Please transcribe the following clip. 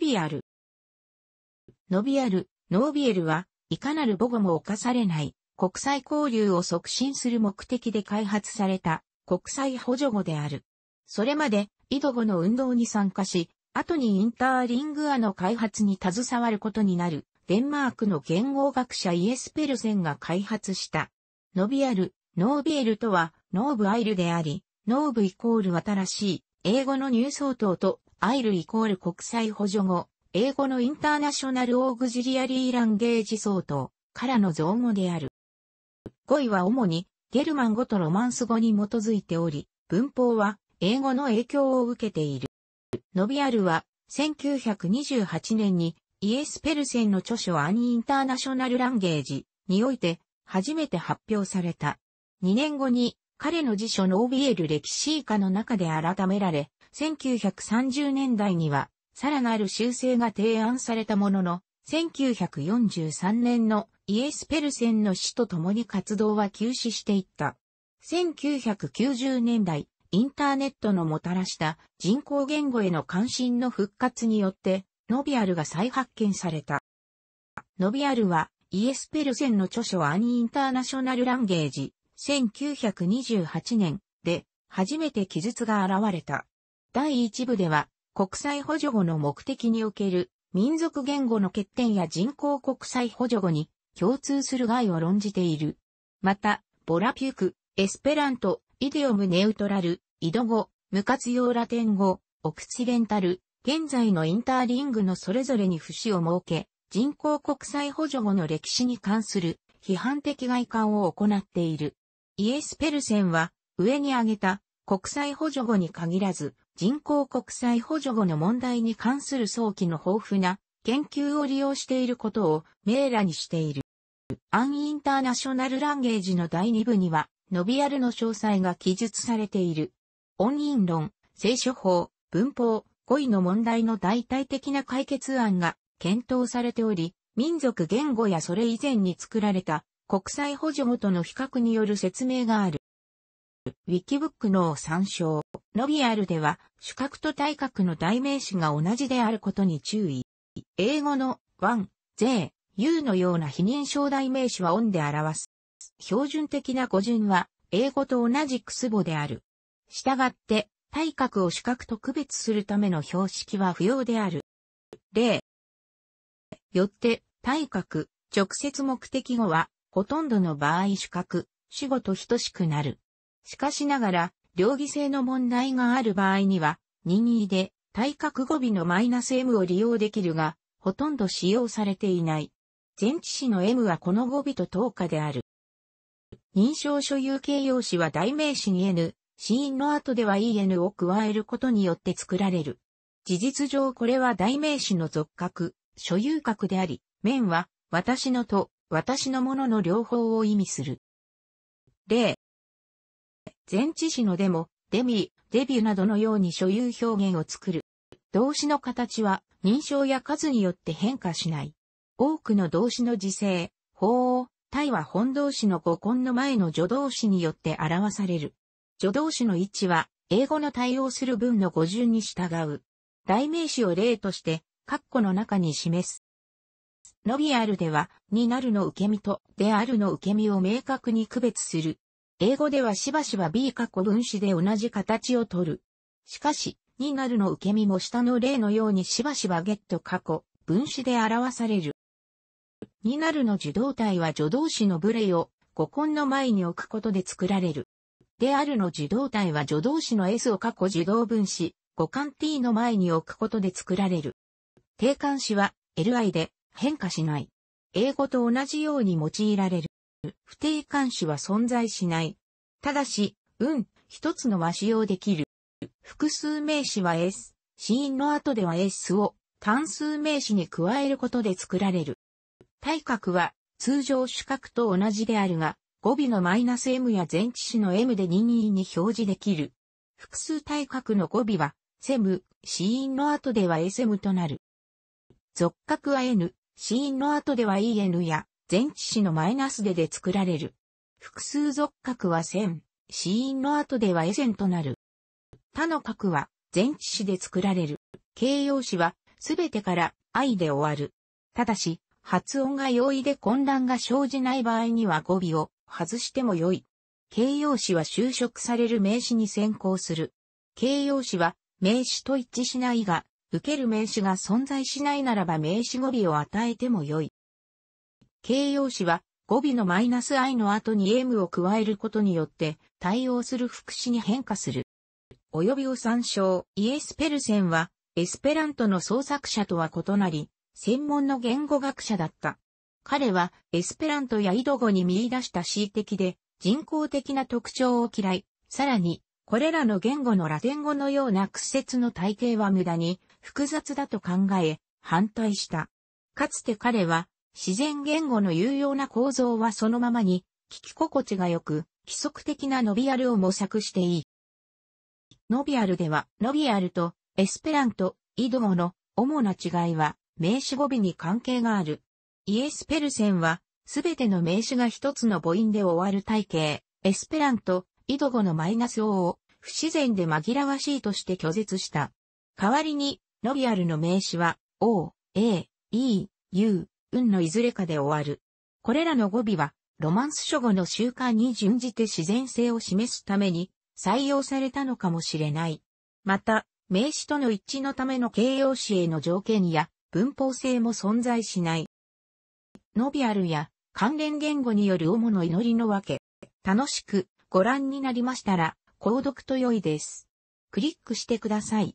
ノビアル。ノビアル、ノービエルは、いかなる母語も犯されない国際交流を促進する目的で開発された国際補助語である。それまで、イド語の運動に参加し、後にインターリングアの開発に携わることになる、デンマークの言語学者イエスペルセンが開発した。ノビアル、ノービエルとは、ノーブアイルであり、ノーブイコール新しい、英語のニュー相当とアイルイコール国際補助語、英語のインターナショナルオーグジリアリーランゲージ相当からの造語である。語彙は主にゲルマン語とロマンス語に基づいており、文法は英語の影響を受けている。ノビアルは1928年にイエス・ペルセンの著書アニ・インターナショナル・ランゲージにおいて初めて発表された。2年後に彼の辞書ノービエル歴史以下の中で改められ、1930年代には、さらなる修正が提案されたものの、1943年のイエスペルセンの死と共に活動は休止していった。1990年代、インターネットのもたらした人工言語への関心の復活によって、ノビアルが再発見された。ノビアルは、イエスペルセンの著書アニ・インターナショナルランゲージ、1928年で、初めて記述が現れた。第1部では、国際補助語の目的における民族言語の欠点や人口国際補助語に共通する害を論じている。また、ボラピュク、エスペラント、イデオムネウトラル、イド語、無活用ラテン語、オクチデンタル、現在のインターリングのそれぞれに節を設け、人口国際補助語の歴史に関する批判的外観を行っている。イエス・ペルセンは、上に挙げた国際補助語に限らず、人工国際補助語の問題に関する早期の豊富な研究を利用していることを明らにしている。アンインターナショナルランゲージの第2部には、ノビアルの詳細が記述されている。音韻論、聖書法、文法、語彙の問題の代替的な解決案が検討されており、民族言語やそれ以前に作られた国際補助語との比較による説明がある。ウィキブックのを参照。ノビアルでは、主格と体格の代名詞が同じであることに注意。英語のワン、ゼー、ユー u のような非認証代名詞はオンで表す。標準的な語順は、英語と同じくすぼである。したがって、対角を主格と区別するための標識は不要である。例。よって、対角、直接目的語は、ほとんどの場合主格、主語と等しくなる。しかしながら、両義性の問題がある場合には、任意で、対角語尾のマイナス M を利用できるが、ほとんど使用されていない。前置詞の M はこの語尾と等価である。認証所有形容詞は代名詞に N、死因の後では EN を加えることによって作られる。事実上これは代名詞の続格、所有格であり、面は、私のと、私のものの両方を意味する。例、前置詞のデモ、デミー、デビューなどのように所有表現を作る。動詞の形は認証や数によって変化しない。多くの動詞の時勢、法を、体は本動詞の語根の前の助動詞によって表される。助動詞の位置は、英語の対応する文の語順に従う。代名詞を例として、括弧の中に示す。のびあるでは、になるの受け身と、であるの受け身を明確に区別する。英語ではしばしば B 過去分子で同じ形をとる。しかし、になるの受け身も下の例のようにしばしばゲット過去、分子で表される。になるの受動体は助動詞の部類を語根の前に置くことで作られる。であるの受動体は助動詞の S を過去受動分子、語感 T の前に置くことで作られる。定冠詞は LI で変化しない。英語と同じように用いられる。不定冠詞は存在しない。ただし、うん、一つのは使用できる。複数名詞は s、子音の後では s を単数名詞に加えることで作られる。対角は通常主角と同じであるが、語尾のマイナス m や前置詞の m で任意に表示できる。複数対角の語尾は、セム、子音の後では sm となる。属角は n、死因の後では en や前置詞のマイナスでで作られる。複数属格は線、死因の後ではエセンとなる。他の格は前置詞で作られる。形容詞はすべてから愛で終わる。ただし、発音が容易で混乱が生じない場合には語尾を外しても良い。形容詞は就職される名詞に先行する。形容詞は名詞と一致しないが、受ける名詞が存在しないならば名詞語尾を与えても良い。形容詞は語尾のマイナス i の後に m を加えることによって対応する副詞に変化する。およびを参照、イエスペルセンはエスペラントの創作者とは異なり、専門の言語学者だった。彼はエスペラントやイド語に見出した恣意的で人工的な特徴を嫌い、さらにこれらの言語のラテン語のような屈折の体系は無駄に複雑だと考え、反対した。かつて彼は自然言語の有用な構造はそのままに、聞き心地が良く、規則的なノビアルを模索していい。ノビアルでは、ノビアルとエスペラント、イド語の主な違いは、名詞語尾に関係がある。イエスペルセンは、すべての名詞が一つの母音で終わる体系、エスペラント、イド語のマイナス O を不自然で紛らわしいとして拒絶した。代わりに、ノビアルの名詞は、O、A、E、U、運のいずれかで終わる。これらの語尾は、ロマンス書語の習慣に準じて自然性を示すために採用されたのかもしれない。また、名詞との一致のための形容詞への条件や文法性も存在しない。ノビアルや関連言語による主の祈りのわけ。楽しくご覧になりましたら、購読と良いです。クリックしてください。